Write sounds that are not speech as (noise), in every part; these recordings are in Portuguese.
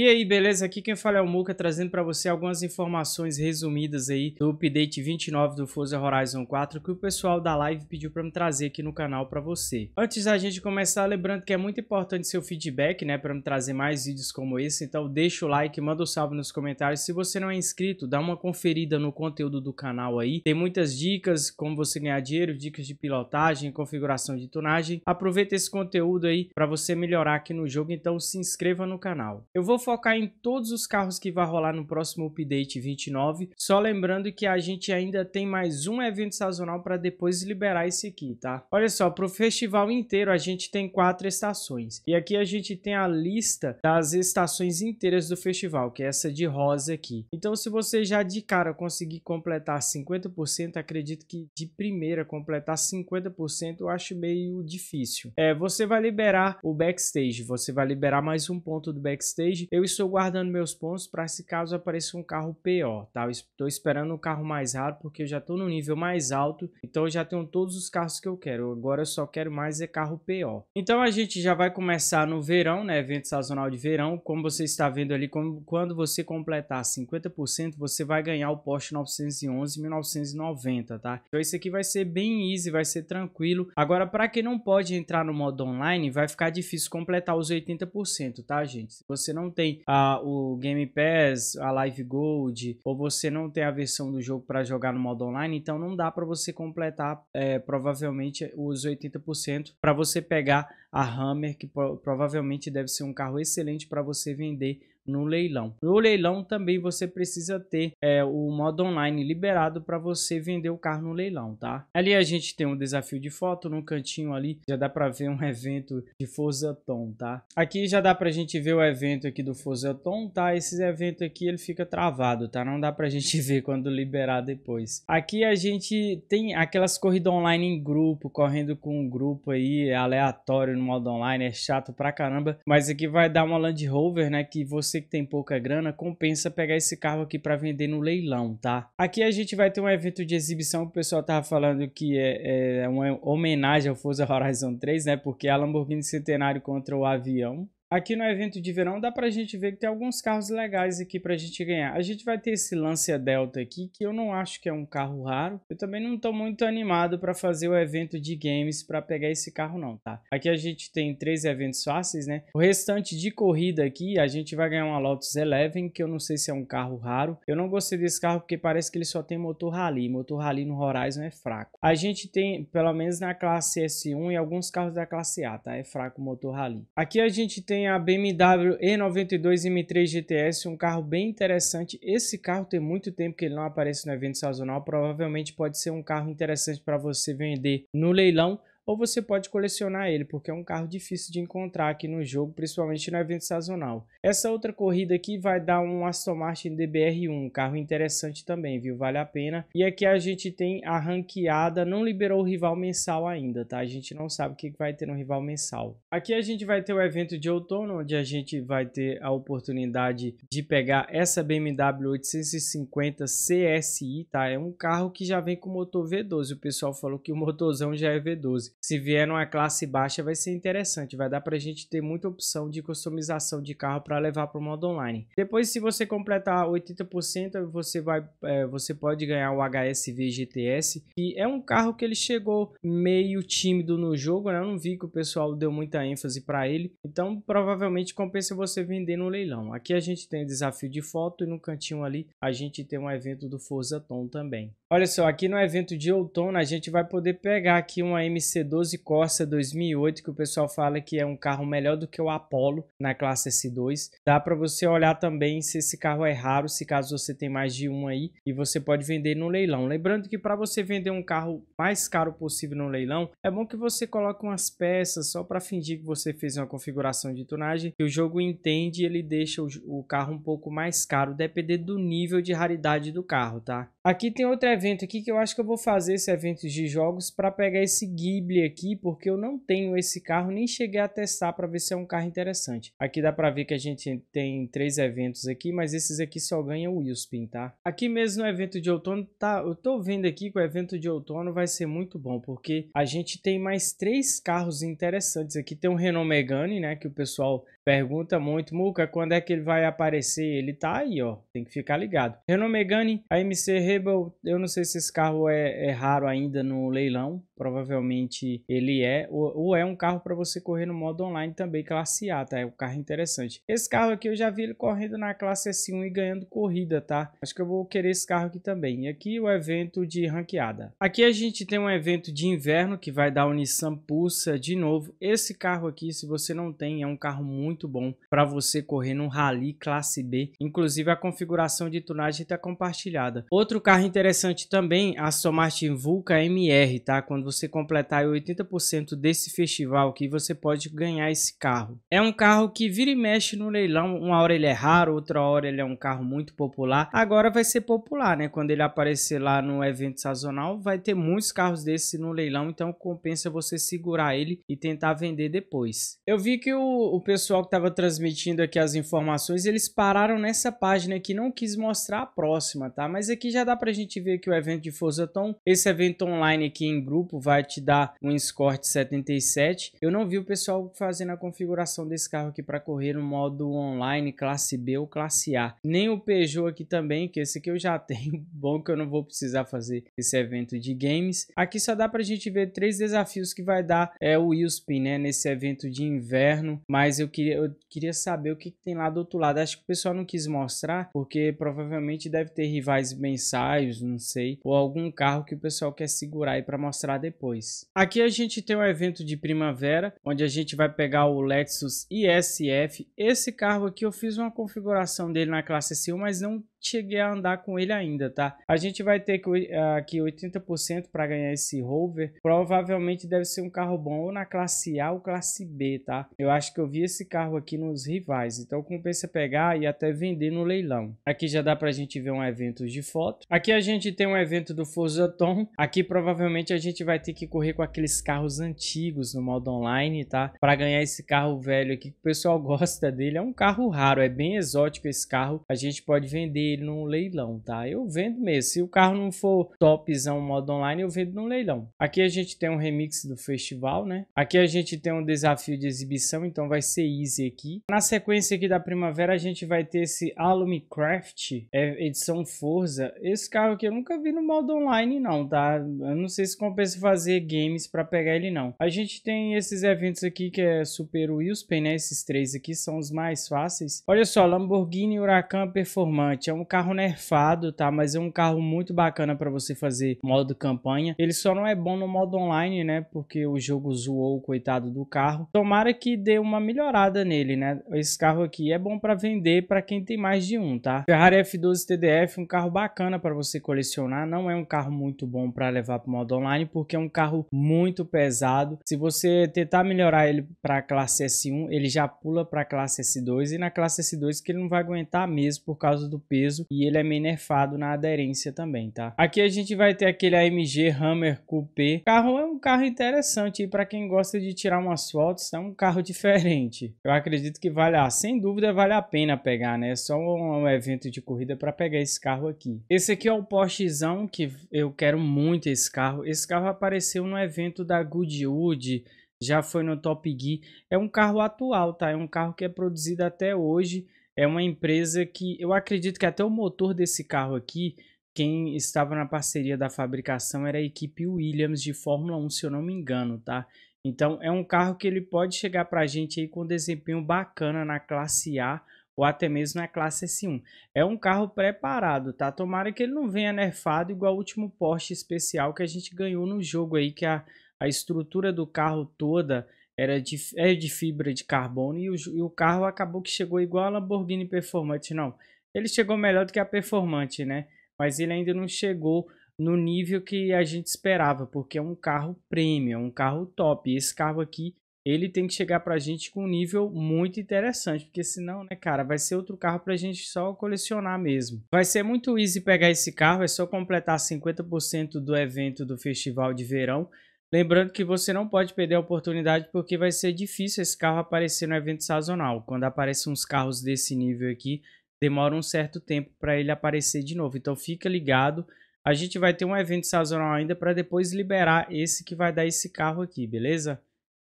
E aí, beleza? Aqui quem fala é o Muca, trazendo para você algumas informações resumidas aí do update 29 do Forza Horizon 4 que o pessoal da live pediu para me trazer aqui no canal para você. Antes da gente começar, lembrando que é muito importante seu feedback, né, para me trazer mais vídeos como esse, então deixa o like, manda o um salve nos comentários. Se você não é inscrito, dá uma conferida no conteúdo do canal aí. Tem muitas dicas como você ganhar dinheiro, dicas de pilotagem, configuração de tunagem. Aproveita esse conteúdo aí para você melhorar aqui no jogo, então se inscreva no canal. Eu vou focar em todos os carros que vai rolar no próximo update 29. Só lembrando que a gente ainda tem mais um evento sazonal para depois liberar esse aqui, tá? Olha só, para o festival inteiro a gente tem quatro estações. E aqui a gente tem a lista das estações inteiras do festival, que é essa de rosa aqui. Então se você já de cara conseguir completar 50%, acredito que de primeira completar 50% eu acho meio difícil. É, você vai liberar o backstage, você vai liberar mais um ponto do backstage eu estou guardando meus pontos para se caso apareça um carro pior, tá? estou esperando um carro mais raro porque eu já estou no nível mais alto, então eu já tenho todos os carros que eu quero. Agora eu só quero mais é carro pior. Então a gente já vai começar no verão, né? Evento sazonal de verão, como você está vendo ali, como, quando você completar 50%, você vai ganhar o Porsche 911 1990, tá? Então isso aqui vai ser bem easy, vai ser tranquilo. Agora para quem não pode entrar no modo online, vai ficar difícil completar os 80%, tá, gente? Se você não tem a, ah, o Game Pass, a Live Gold, ou você não tem a versão do jogo para jogar no modo online, então não dá para você completar é, provavelmente os 80% para você pegar a Hammer, que pro, provavelmente deve ser um carro excelente para você vender no leilão. No leilão também você precisa ter é, o modo online liberado para você vender o carro no leilão, tá? Ali a gente tem um desafio de foto no cantinho ali, já dá para ver um (laughs) evento de Forza Tom, tá? Aqui já dá para a gente ver o evento aqui do Forza Tom, tá? Esse evento aqui ele fica travado, tá? Não dá para a (laughs) gente ver quando liberar depois. Aqui a gente tem aquelas corridas online em grupo, correndo com um grupo aí, é aleatório no modo online, é chato pra caramba, mas aqui vai dar uma Land Rover, né, que você você que tem pouca grana, compensa pegar esse carro aqui para vender no leilão, tá? Aqui a gente vai ter um evento de exibição, o pessoal tava falando que é, é uma homenagem ao Forza Horizon 3, né? Porque é a Lamborghini Centenário contra o avião, Aqui no evento de verão dá pra gente ver que tem alguns carros legais aqui pra gente ganhar. A gente vai ter esse Lancia Delta aqui, que eu não acho que é um carro raro. Eu também não tô muito animado pra fazer o evento de games pra pegar esse carro não, tá? Aqui a gente tem três eventos fáceis, né? O restante de corrida aqui, a gente vai ganhar uma Lotus Eleven, que eu não sei se é um carro raro. Eu não gostei desse carro porque parece que ele só tem motor rally. Motor rally no Horizon é fraco. A gente tem, pelo menos na classe S1 e alguns carros da classe A, tá? É fraco o motor rally. Aqui a gente tem tem a BMW E92 M3 GTS, um carro bem interessante. Esse carro tem muito tempo que ele não aparece no evento sazonal, provavelmente pode ser um carro interessante para você vender no leilão ou você pode colecionar ele, porque é um carro difícil de encontrar aqui no jogo, principalmente no evento sazonal. Essa outra corrida aqui vai dar um Aston Martin DBR1, um carro interessante também, viu? Vale a pena. E aqui a gente tem a ranqueada, não liberou o rival mensal ainda, tá? A gente não sabe o que vai ter no rival mensal. Aqui a gente vai ter o evento de outono, onde a gente vai ter a oportunidade de pegar essa BMW 850 CSI, tá? É um carro que já vem com motor V12, o pessoal falou que o motorzão já é V12. Se vier numa classe baixa, vai ser interessante. Vai dar para a gente ter muita opção de customização de carro para levar para o modo online. Depois, se você completar 80%, você, vai, é, você pode ganhar o HSV GTS, E é um carro que ele chegou meio tímido no jogo. Né? Eu não vi que o pessoal deu muita ênfase para ele. Então, provavelmente compensa você vender no leilão. Aqui a gente tem desafio de foto e no cantinho ali a gente tem um evento do Forza Tom também. Olha só, aqui no evento de outono a gente vai poder pegar aqui uma MC12 Corsa 2008, que o pessoal fala que é um carro melhor do que o Apollo na classe S2. Dá para você olhar também se esse carro é raro, se caso você tem mais de um aí, e você pode vender no leilão. Lembrando que para você vender um carro mais caro possível no leilão, é bom que você coloque umas peças só para fingir que você fez uma configuração de tunagem, que o jogo entende e ele deixa o carro um pouco mais caro, depender do nível de raridade do carro, tá? Aqui tem outro evento aqui que eu acho que eu vou fazer esse evento de jogos para pegar esse Ghibli aqui, porque eu não tenho esse carro, nem cheguei a testar para ver se é um carro interessante. Aqui dá para ver que a gente tem três eventos aqui, mas esses aqui só ganham o Willspin, tá? Aqui mesmo no evento de outono, tá? Eu tô vendo aqui que o evento de outono vai ser muito bom, porque a gente tem mais três carros interessantes. Aqui tem um Renault Megane, né, que o pessoal pergunta muito, Muca, quando é que ele vai aparecer? Ele tá aí, ó, tem que ficar ligado. Renault Megane, AMC Re eu não sei se esse carro é, é raro ainda no leilão, provavelmente ele é, ou, ou é um carro para você correr no modo online também, classe A, tá? É um carro interessante. Esse carro aqui eu já vi ele correndo na classe S1 e ganhando corrida, tá? Acho que eu vou querer esse carro aqui também. E aqui o evento de ranqueada. Aqui a gente tem um evento de inverno que vai dar o Nissan Pulsa de novo. Esse carro aqui, se você não tem, é um carro muito bom para você correr no rally classe B. Inclusive a configuração de tunagem está compartilhada. Outro carro interessante também, a Aston Martin Vulca MR, tá? Quando você completar 80% desse festival aqui, você pode ganhar esse carro. É um carro que vira e mexe no leilão, uma hora ele é raro, outra hora ele é um carro muito popular. Agora vai ser popular, né? Quando ele aparecer lá no evento sazonal, vai ter muitos carros desse no leilão, então compensa você segurar ele e tentar vender depois. Eu vi que o, o pessoal que estava transmitindo aqui as informações, eles pararam nessa página aqui, não quis mostrar a próxima, tá? Mas aqui já dá pra gente ver que o evento de Forza Tom, esse evento online aqui em grupo, vai te dar um Escort 77. Eu não vi o pessoal fazendo a configuração desse carro aqui para correr no modo online, classe B ou classe A. Nem o Peugeot aqui também, que esse aqui eu já (laughs) tenho. Bom que eu não vou precisar fazer esse evento de games. Aqui só dá para a gente ver três desafios que vai dar é, o Willspin, né? Nesse evento de inverno. Mas eu queria, eu queria saber o que, que tem lá do outro lado. Acho que o pessoal não quis mostrar, porque provavelmente deve ter rivais mensais, não sei. Ou algum carro que o pessoal quer segurar aí para mostrar depois depois. Aqui a gente tem um evento de primavera, onde a gente vai pegar o Lexus ISF. Esse carro aqui eu fiz uma configuração dele na classe C, mas não cheguei a andar com ele ainda, tá? A gente vai ter que aqui 80% para ganhar esse rover. Provavelmente deve ser um carro bom ou na classe A ou classe B, tá? Eu acho que eu vi esse carro aqui nos rivais, então compensa pegar e até vender no leilão. Aqui já dá pra gente ver um evento de foto. Aqui a gente tem um evento do Forza Tom. Aqui provavelmente a gente vai ter que correr com aqueles carros antigos no modo online, tá? Para ganhar esse carro velho aqui que o pessoal (laughs) gosta dele. É um carro raro, é bem exótico esse carro. A gente pode vender ele num leilão, tá? Eu vendo mesmo. Se o carro não for topzão modo online, eu vendo num leilão. Aqui a gente tem um remix do festival, né? Aqui a gente tem um desafio de exibição, então vai ser easy aqui. Na sequência aqui da primavera, a gente vai ter esse Alumi Craft, é edição Forza. Esse carro aqui eu nunca vi no modo online, não, tá? Eu não sei se compensa fazer games para pegar ele, não. A gente tem esses eventos aqui que é Super Wilson, né? Esses três aqui são os mais fáceis. Olha só, Lamborghini Huracan Performante. É um um carro nerfado, tá? Mas é um carro muito bacana para você fazer modo campanha. Ele só não é bom no modo online, né? Porque o jogo zoou o coitado do carro. Tomara que dê uma melhorada nele, né? Esse carro aqui é bom para vender para quem tem mais de um, tá? Ferrari F12 TDF, um carro bacana para você colecionar. Não é um carro muito bom para levar para modo online, porque é um carro muito pesado. Se você tentar melhorar ele para classe S1, ele já pula para classe S2 e na classe S2 que ele não vai aguentar mesmo por causa do peso peso e ele é meio nerfado na aderência também, tá? Aqui a gente vai ter aquele AMG Hammer Coupé. O carro é um carro interessante para quem gosta de tirar umas fotos, é um carro diferente. Eu acredito que vale, ah, sem dúvida vale a pena pegar, né? É só um, evento de corrida para pegar esse carro aqui. Esse aqui é o Porschezão que eu quero muito esse carro. Esse carro apareceu no evento da Goodwood, já foi no Top Gear. É um carro atual, tá? É um carro que é produzido até hoje é uma empresa que eu acredito que até o motor desse carro aqui, quem estava na parceria da fabricação era a equipe Williams de Fórmula 1, se eu não me engano, tá? Então é um carro que ele pode chegar para a gente aí com desempenho bacana na classe A ou até mesmo na classe S1. É um carro preparado, tá? Tomara que ele não venha nerfado igual o último Porsche especial que a gente ganhou no jogo aí, que a, a estrutura do carro toda era de, era é de fibra de carbono e o, e o carro acabou que chegou igual a Lamborghini Performante, não. Ele chegou melhor do que a Performante, né? Mas ele ainda não chegou no nível que a gente esperava, porque é um carro premium, é um carro top. E esse carro aqui, ele tem que chegar pra gente com um nível muito interessante, porque senão, né, cara, vai ser outro carro pra gente só colecionar mesmo. Vai ser muito easy pegar esse carro, é só completar 50% do evento do festival de verão Lembrando que você não pode perder a oportunidade porque vai ser difícil esse carro aparecer no evento sazonal. Quando aparecem uns carros desse nível aqui, demora um certo tempo para ele aparecer de novo. Então fica ligado. A gente vai ter um evento sazonal ainda para depois liberar esse que vai dar esse carro aqui, beleza?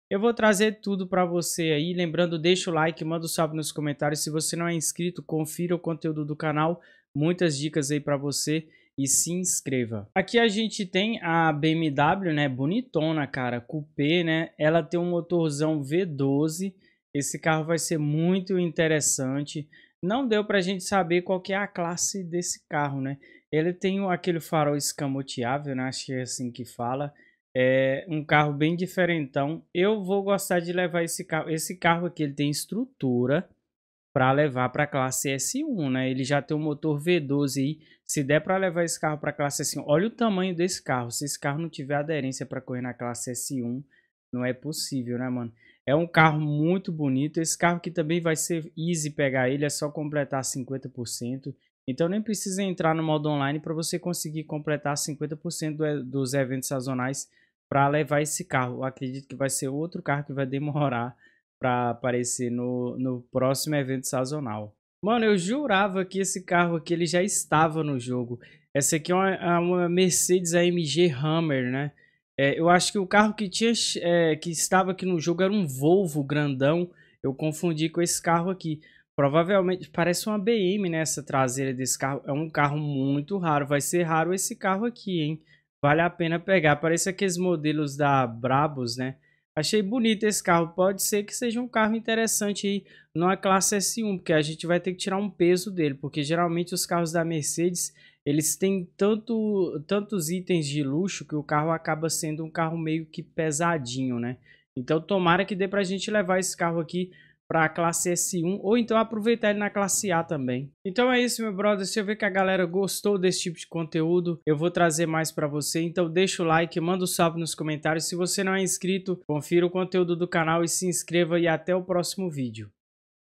Eu vou trazer tudo para você aí. Lembrando, deixa o like, manda um salve nos comentários. Se você não é inscrito, confira o conteúdo do canal. Muitas dicas aí para você e se inscreva. Aqui a gente tem a BMW, né? Bonitona, cara, coupé, né? Ela tem um motorzão V12. Esse carro vai ser muito interessante. Não deu para a gente saber qual que é a classe desse carro, né? Ele tem aquele farol escamoteável, né? Acho que é assim que fala. É um carro bem diferentão. Eu vou gostar de levar esse carro. Esse carro aqui ele tem estrutura para levar para a classe S1, né? Ele já tem um motor V12 aí. Se der para levar esse carro para a classe S1, olha o tamanho desse carro. Se esse carro não tiver aderência para correr na classe S1, não é possível, né, mano? É um carro muito bonito. Esse carro que também vai ser easy pegar ele, é só completar 50%. Então nem precisa entrar no modo online para você conseguir completar 50% dos eventos sazonais para levar esse carro. Eu acredito que vai ser outro carro que vai demorar para aparecer no, no próximo evento sazonal. Mano, eu jurava que esse carro aqui ele já estava no jogo. Essa aqui é uma, é uma Mercedes AMG Hammer, né? É, eu acho que o carro que tinha é, que estava aqui no jogo era um Volvo grandão. Eu confundi com esse carro aqui. Provavelmente parece uma BM nessa né, traseira desse carro. É um carro muito raro. Vai ser raro esse carro aqui, hein? Vale a pena pegar. Parece aqueles modelos da Brabus, né? Achei bonito esse carro. Pode ser que seja um carro interessante aí numa classe S1, porque a gente vai ter que tirar um peso dele, porque geralmente os carros da Mercedes, eles têm tanto, tantos itens de luxo que o carro acaba sendo um carro meio que pesadinho, né? Então tomara que dê pra gente levar esse carro aqui para a classe S1 ou então aproveitar ele na classe A também. Então é isso, meu brother. Se eu ver que a galera gostou desse tipo de conteúdo, eu vou trazer mais para você. Então deixa o like, manda um salve nos comentários. Se você não é inscrito, confira o conteúdo do canal e se inscreva e até o próximo vídeo.